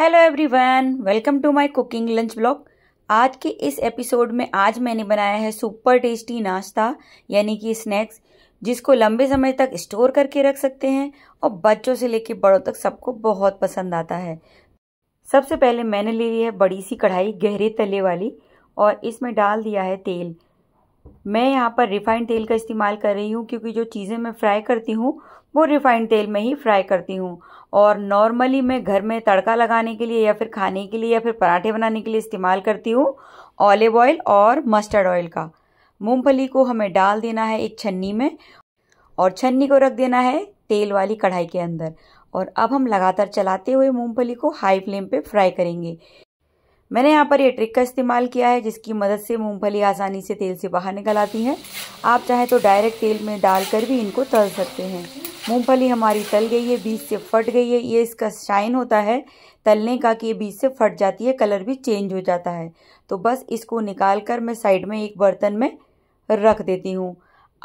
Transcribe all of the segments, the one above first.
hello everyone welcome to my cooking lunch blog आज के इस एपिसोड में आज मैंने बनाया है सुपर टेस्टी नाश्ता यानी कि स्नैक्स जिसको लंबे समय तक स्टोर करके रख सकते हैं और बच्चों से लेकर बड़ों तक सबको बहुत पसंद आता है सबसे पहले मैंने ले ली है बड़ी सी कढ़ाई गहरे तले वाली और इसमें डाल दिया है तेल मैं यहाँ पर रिफाइंड तेल का इस्तेमाल कर रही हूँ क्योंकि जो चीज़ें मैं फ्राई करती हूँ वो रिफाइंड तेल में ही फ्राई करती हूँ और नॉर्मली मैं घर में तड़का लगाने के लिए या फिर खाने के लिए या फिर पराठे बनाने के लिए इस्तेमाल करती हूँ ऑलिव ऑयल और मस्टर्ड ऑयल का मूंगफली को हमें डाल देना है एक छन्नी में और छन्नी को रख देना है तेल वाली कढ़ाई के अंदर और अब हम लगातार चलाते हुए मूंगफली को हाई फ्लेम पे फ्राई करेंगे मैंने यहाँ पर ये ट्रिक का इस्तेमाल किया है जिसकी मदद से मूंगफली आसानी से तेल से बाहर निकल आती है आप चाहे तो डायरेक्ट तेल में डालकर भी इनको तल सकते हैं मूंगफली हमारी तल गई है बीज से फट गई है ये इसका शाइन होता है तलने का कि ये बीज से फट जाती है कलर भी चेंज हो जाता है तो बस इसको निकाल कर मैं साइड में एक बर्तन में रख देती हूँ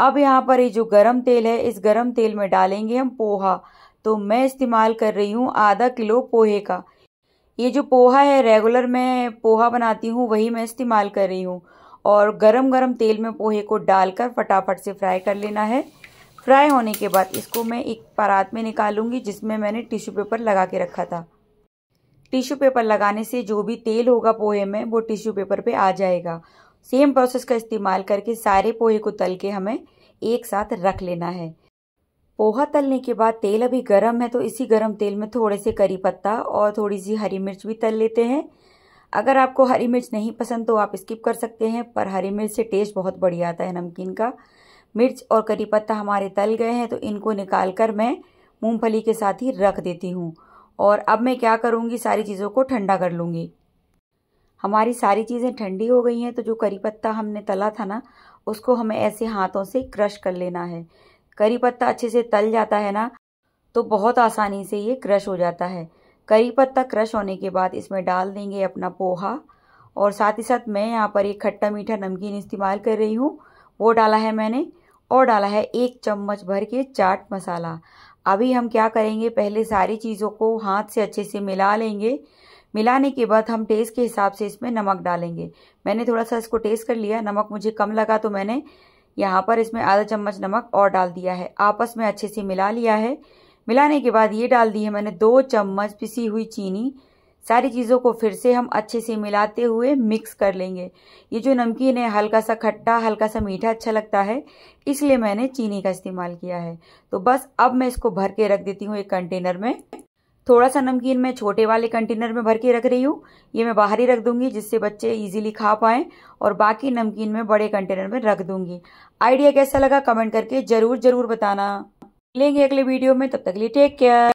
अब यहाँ पर ये जो गर्म तेल है इस गर्म तेल में डालेंगे हम पोहा तो मैं इस्तेमाल कर रही हूँ आधा किलो पोहे का ये जो पोहा है रेगुलर मैं पोहा बनाती हूँ वही मैं इस्तेमाल कर रही हूँ और गरम गरम तेल में पोहे को डालकर फटाफट से फ्राई कर लेना है फ्राई होने के बाद इसको मैं एक परात में निकालूंगी जिसमें मैंने टिश्यू पेपर लगा के रखा था टिश्यू पेपर लगाने से जो भी तेल होगा पोहे में वो टिश्यू पेपर पे आ जाएगा सेम प्रोसेस का इस्तेमाल करके सारे पोहे को तल के हमें एक साथ रख लेना है पोहा तलने के बाद तेल अभी गर्म है तो इसी गर्म तेल में थोड़े से करी पत्ता और थोड़ी सी हरी मिर्च भी तल लेते हैं अगर आपको हरी मिर्च नहीं पसंद तो आप स्किप कर सकते हैं पर हरी मिर्च से टेस्ट बहुत बढ़िया आता है नमकीन का मिर्च और करी पत्ता हमारे तल गए हैं तो इनको निकाल कर मैं मूँगफली के साथ ही रख देती हूँ और अब मैं क्या करूँगी सारी चीज़ों को ठंडा कर लूँगी हमारी सारी चीज़ें ठंडी हो गई हैं तो जो करी पत्ता हमने तला था ना उसको हमें ऐसे हाथों से क्रश कर लेना है करी पत्ता अच्छे से तल जाता है ना तो बहुत आसानी से ये क्रश हो जाता है करी पत्ता क्रश होने के बाद इसमें डाल देंगे अपना पोहा और साथ ही साथ मैं यहाँ पर एक खट्टा मीठा नमकीन इस्तेमाल कर रही हूँ वो डाला है मैंने और डाला है एक चम्मच भर के चाट मसाला अभी हम क्या करेंगे पहले सारी चीज़ों को हाथ से अच्छे से मिला लेंगे मिलाने के बाद हम टेस्ट के हिसाब से इसमें नमक डालेंगे मैंने थोड़ा सा इसको टेस्ट कर लिया नमक मुझे कम लगा तो मैंने यहाँ पर इसमें आधा चम्मच नमक और डाल दिया है आपस में अच्छे से मिला लिया है मिलाने के बाद ये डाल दी है मैंने दो चम्मच पिसी हुई चीनी सारी चीज़ों को फिर से हम अच्छे से मिलाते हुए मिक्स कर लेंगे ये जो नमकीन है हल्का सा खट्टा हल्का सा मीठा अच्छा लगता है इसलिए मैंने चीनी का इस्तेमाल किया है तो बस अब मैं इसको भर के रख देती हूँ एक कंटेनर में थोड़ा सा नमकीन मैं छोटे वाले कंटेनर में भर के रख रही हूँ ये मैं बाहर ही रख दूंगी जिससे बच्चे इजीली खा पाए और बाकी नमकीन मैं बड़े कंटेनर में रख दूंगी आइडिया कैसा लगा कमेंट करके ज़रूर ज़रूर बताना मिलेंगे अगले वीडियो में तब तक लिए टेक केयर